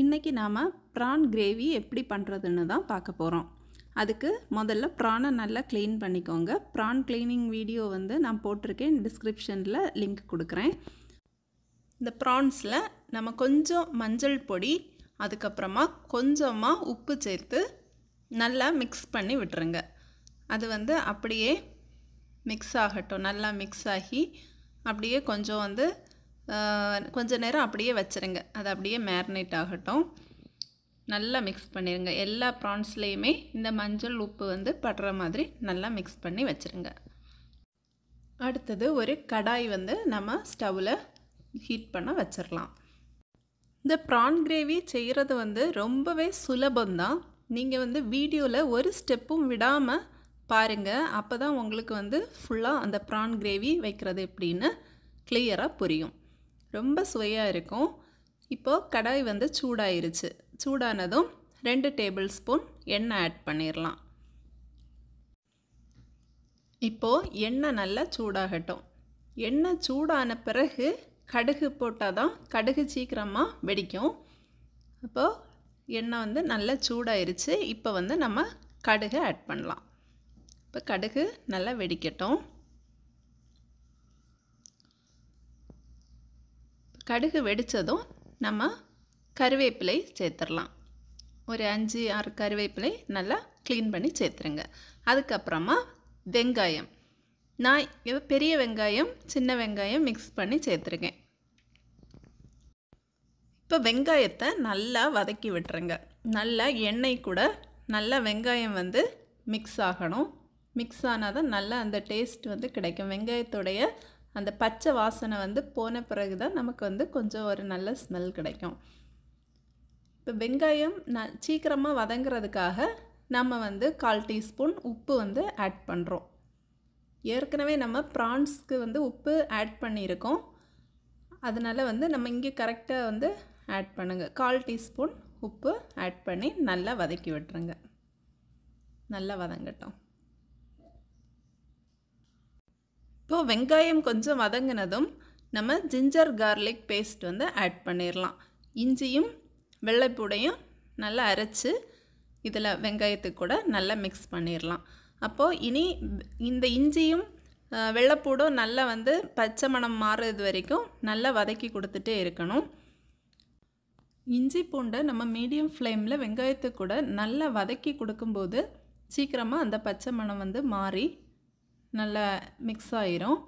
இன்றைக்கி நாம் prawn gravy எப்படி பண்ணுறதுன்னு தான் பார்க்க போகிறோம் அதுக்கு முதல்ல ப்ரானை நல்லா க்ளீன் பண்ணிக்கோங்க ப்ரான் க்ளீனிங் வீடியோ வந்து நான் போட்டிருக்கேன் டிஸ்கிரிப்ஷனில் லிங்க் கொடுக்குறேன் இந்த ப்ரான்ஸில் நம்ம கொஞ்சம் மஞ்சள் பொடி அதுக்கப்புறமா கொஞ்சமாக உப்பு சேர்த்து நல்லா மிக்ஸ் பண்ணி விட்டுருங்க அது வந்து அப்படியே மிக்ஸ் ஆகட்டும் நல்லா மிக்ஸ் ஆகி அப்படியே கொஞ்சம் வந்து கொஞ்ச நேரம் அப்படியே வச்சுருங்க அது அப்படியே மேரினேட் ஆகட்டும் நல்லா மிக்ஸ் பண்ணிடுங்க எல்லா ப்ரான்ஸ்லேயுமே இந்த மஞ்சள் உப்பு வந்து படுற மாதிரி நல்லா மிக்ஸ் பண்ணி வச்சுருங்க அடுத்தது ஒரு கடாய் வந்து நம்ம ஸ்டவ்வில் ஹீட் பண்ண வச்சிடலாம் இந்த ப்ரான் கிரேவி செய்கிறது வந்து ரொம்பவே சுலபம்தான் நீங்கள் வந்து வீடியோவில் ஒரு ஸ்டெப்பும் விடாமல் பாருங்கள் அப்போ தான் உங்களுக்கு வந்து ஃபுல்லாக அந்த ப்ரான் கிரேவி வைக்கிறது எப்படின்னு கிளியராக புரியும் ரொம்ப சுவையாக இருக்கும் இப்போது கடாய் வந்து சூடாயிருச்சு சூடானதும் ரெண்டு டேபிள் ஸ்பூன் எண்ணெய் ஆட் பண்ணிடலாம் இப்போது எண்ணெய் நல்லா சூடாகட்டும் எண்ணெய் சூடான பிறகு கடுகு போட்டால் தான் கடுகு சீக்கிரமாக வெடிக்கும் அப்போது எண்ணெய் வந்து நல்லா சூடாயிருச்சு இப்போ வந்து நம்ம கடுகு ஆட் பண்ணலாம் இப்போ கடுகு நல்லா வெடிக்கட்டும் கடுகு வெடித்ததும் நம்ம கருவேப்பிலை சேர்த்துடலாம் ஒரு அஞ்சு ஆறு கருவேப்பிலை நல்லா க்ளீன் பண்ணி சேர்த்துருங்க அதுக்கப்புறமா வெங்காயம் நான் பெரிய வெங்காயம் சின்ன வெங்காயம் மிக்ஸ் பண்ணி சேர்த்துருக்கேன் இப்போ வெங்காயத்தை நல்லா வதக்கி விட்டுருங்க நல்லா எண்ணெய் கூட நல்லா வெங்காயம் வந்து மிக்ஸ் ஆகணும் மிக்ஸ் ஆனால் தான் நல்லா அந்த டேஸ்ட் வந்து கிடைக்கும் வெங்காயத்துடைய அந்த பச்சை வாசனை வந்து போன பிறகு தான் நமக்கு வந்து கொஞ்சம் ஒரு நல்ல ஸ்மெல் கிடைக்கும் இப்போ வெங்காயம் ந சீக்கிரமாக வதங்கிறதுக்காக நம்ம வந்து கால் டீஸ்பூன் உப்பு வந்து ஆட் பண்ணுறோம் ஏற்கனவே நம்ம ப்ரான்ஸ்க்கு வந்து உப்பு ஆட் பண்ணியிருக்கோம் அதனால் வந்து நம்ம இங்கே கரெக்டாக வந்து ஆட் பண்ணுங்கள் கால் டீஸ்பூன் உப்பு ஆட் பண்ணி நல்லா வதக்கி விட்டுருங்க நல்லா வதங்கட்டும் இப்போது வெங்காயம் கொஞ்சம் வதங்கினதும் நம்ம ஜிஞ்சர் கார்லிக் பேஸ்ட் வந்து ஆட் பண்ணிடலாம் இஞ்சியும் வெள்ளைப்பூடையும் நல்லா அரைச்சி இதில் வெங்காயத்துக்கு கூட நல்லா மிக்ஸ் பண்ணிடலாம் அப்போது இனி இந்த இஞ்சியும் வெள்ளைப்பூடும் நல்லா வந்து பச்சை மணம் மாறுறது வரைக்கும் நல்லா வதக்கி கொடுத்துட்டே இருக்கணும் இஞ்சி பூண்டை நம்ம மீடியம் ஃப்ளேமில் வெங்காயத்துக்கு கூட நல்லா வதக்கி கொடுக்கும்போது சீக்கிரமாக அந்த பச்சை மணம் வந்து மாறி நல்லா மிக்ஸ் ஆயிரும்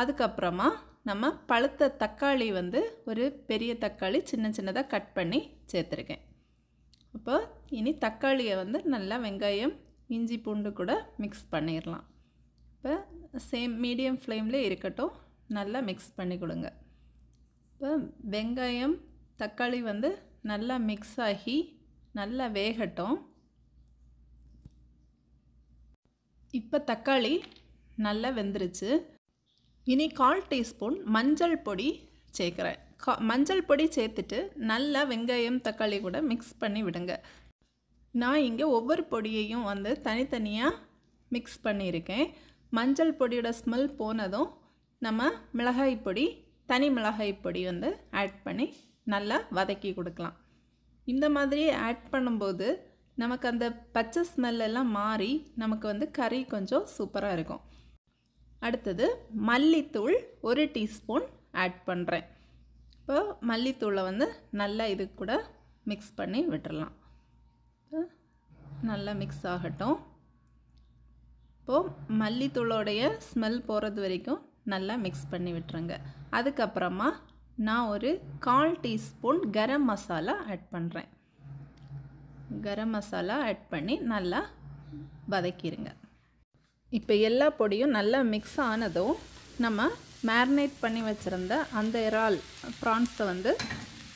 அதுக்கப்புறமா நம்ம பழுத்த தக்காளி வந்து ஒரு பெரிய தக்காளி சின்ன சின்னதாக கட் பண்ணி சேர்த்துருக்கேன் அப்போ இனி தக்காளியை வந்து நல்லா வெங்காயம் இஞ்சி பூண்டு கூட மிக்ஸ் பண்ணிடலாம் இப்போ சேம் மீடியம் ஃப்ளேமில் இருக்கட்டும் நல்லா மிக்ஸ் பண்ணி கொடுங்க இப்போ வெங்காயம் தக்காளி வந்து நல்லா மிக்ஸ் ஆகி நல்லா வேகட்டும் இப்போ தக்காளி நல்லா வெந்துருச்சு இனி கால் டீஸ்பூன் மஞ்சள் பொடி சேர்க்குறேன் கா மஞ்சள் பொடி சேர்த்துட்டு நல்லா வெங்காயம் தக்காளி கூட மிக்ஸ் பண்ணி விடுங்க நான் இங்கே ஒவ்வொரு பொடியையும் வந்து தனித்தனியாக மிக்ஸ் பண்ணியிருக்கேன் மஞ்சள் பொடியோட ஸ்மெல் போனதும் நம்ம மிளகாய் பொடி தனி மிளகாய் பொடி வந்து ஆட் பண்ணி நல்லா வதக்கி கொடுக்கலாம் இந்த மாதிரி ஆட் பண்ணும்போது நமக்கு அந்த பச்சை ஸ்மெல்லாம் மாறி நமக்கு வந்து கறி கொஞ்சம் சூப்பராக இருக்கும் அடுத்தது மல்லித்தூள் ஒரு டீஸ்பூன் ஆட் பண்ணுறேன் இப்போ மல்லித்தூளை வந்து நல்லா இது கூட மிக்ஸ் பண்ணி விட்டுடலாம் நல்லா மிக்ஸ் ஆகட்டும் இப்போது மல்லித்தூளோடைய ஸ்மெல் போகிறது வரைக்கும் நல்லா மிக்ஸ் பண்ணி விட்டுருங்க அதுக்கப்புறமா நான் ஒரு கால் டீஸ்பூன் கரம் மசாலா ஆட் பண்ணுறேன் கரம் மசாலா ஆட் பண்ணி நல்லா வதக்கிடுங்க இப்போ எல்லா பொடியும் நல்லா மிக்ஸ் ஆனதும் நம்ம மேரினேட் பண்ணி வச்சுருந்த அந்த இறால் ப்ரான்ஸை வந்து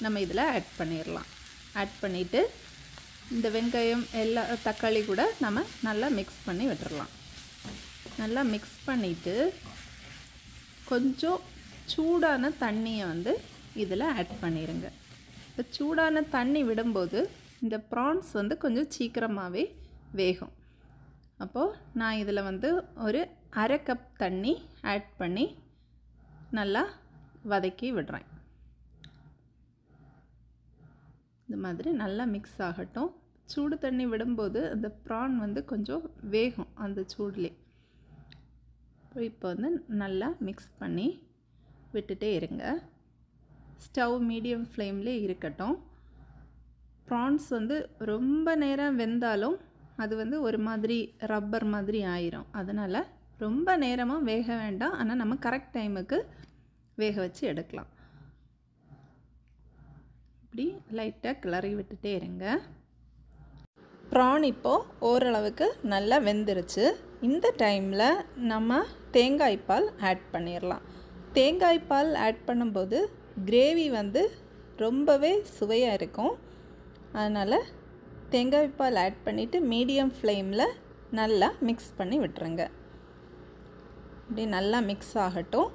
நம்ம இதில் ஆட் பண்ணிடலாம் ஆட் பண்ணிவிட்டு இந்த வெங்காயம் எல்லா தக்காளி கூட நம்ம நல்லா மிக்ஸ் பண்ணி விட்டுடலாம் நல்லா மிக்ஸ் பண்ணிவிட்டு கொஞ்சம் சூடான தண்ணியை வந்து இதில் ஆட் பண்ணிடுங்க இப்போ சூடான தண்ணி விடும்போது இந்த ப்ரான்ஸ் வந்து கொஞ்சம் சீக்கிரமாகவே வேகும் அப்போது நான் இதில் வந்து ஒரு அரை கப் தண்ணி ஆட் பண்ணி நல்லா வதக்கி விடுறேன் இந்த மாதிரி நல்லா மிக்ஸ் ஆகட்டும் சூடு தண்ணி விடும்போது அந்த ப்ரான் வந்து கொஞ்சம் வேகும் அந்த சூடுலே இப்போ வந்து நல்லா மிக்ஸ் பண்ணி விட்டுட்டே இருங்க ஸ்டவ் மீடியம் ஃப்ளேம்லேயே இருக்கட்டும் ப்ரான்ஸ் வந்து ரொம்ப நேரம் வெந்தாலும் அது வந்து ஒரு மாதிரி ரப்பர் மாதிரி ஆயிரும் அதனால் ரொம்ப நேரமாக வேக வேண்டாம் ஆனால் நம்ம கரெக்ட் டைமுக்கு வேக வச்சு எடுக்கலாம் இப்படி லைட்டாக கிளறி விட்டுட்டே இருங்க ப்ரான் இப்போது ஓரளவுக்கு நல்லா வெந்துருச்சு இந்த டைமில் நம்ம தேங்காய் பால் ஆட் பண்ணிடலாம் தேங்காய் பால் ஆட் பண்ணும்போது கிரேவி வந்து ரொம்பவே சுவையாக இருக்கும் அதனால் தேங்காய் பால் ஆட் பண்ணிவிட்டு மீடியம் ஃப்ளேமில் நல்லா மிக்ஸ் பண்ணி விட்டுருங்க இப்படி நல்லா மிக்ஸ் ஆகட்டும்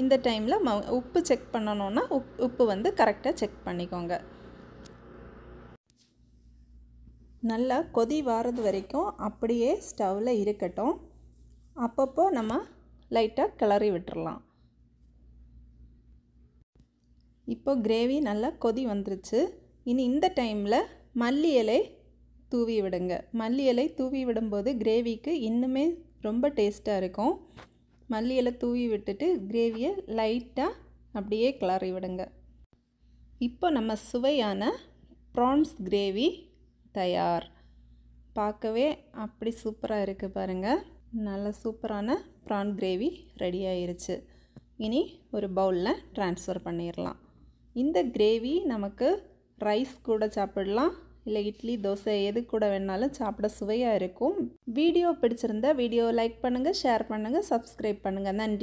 இந்த டைமில் ம உப்பு செக் பண்ணணுன்னா உப் உப்பு வந்து கரெக்டாக செக் பண்ணிக்கோங்க நல்லா கொதி வாரது வரைக்கும் அப்படியே ஸ்டவ்வில் இருக்கட்டும் அப்பப்போ நம்ம லைட்டாக கிளறி விட்டுடலாம் இப்போ கிரேவி நல்லா கொதி வந்துருச்சு இனி இந்த டைமில் மல்லி இலை தூவி விடுங்க மல்லி இலை தூவி விடும்போது கிரேவிக்கு இன்னுமே ரொம்ப டேஸ்ட்டாக இருக்கும் மல்லி இலை தூவி விட்டுட்டு கிரேவியை லைட்டாக அப்படியே கிளறி விடுங்க இப்போ நம்ம சுவையான ப்ரான்ஸ் கிரேவி தயார் பார்க்கவே அப்படி சூப்பராக இருக்குது பாருங்கள் நல்ல சூப்பரான ப்ரான் கிரேவி ரெடி ஆயிருச்சு இனி ஒரு பவுலில் ட்ரான்ஸ்ஃபர் பண்ணிடலாம் இந்த கிரேவி நமக்கு ரைஸ் கூட சாப்பிடலாம் இல்லை இட்லி தோசை எது கூட வேணாலும் சாப்பிட சுவையாக இருக்கும் வீடியோ பிடிச்சிருந்தா வீடியோ லைக் பண்ணுங்கள் ஷேர் பண்ணுங்கள் சப்ஸ்கிரைப் பண்ணுங்கள் நன்றி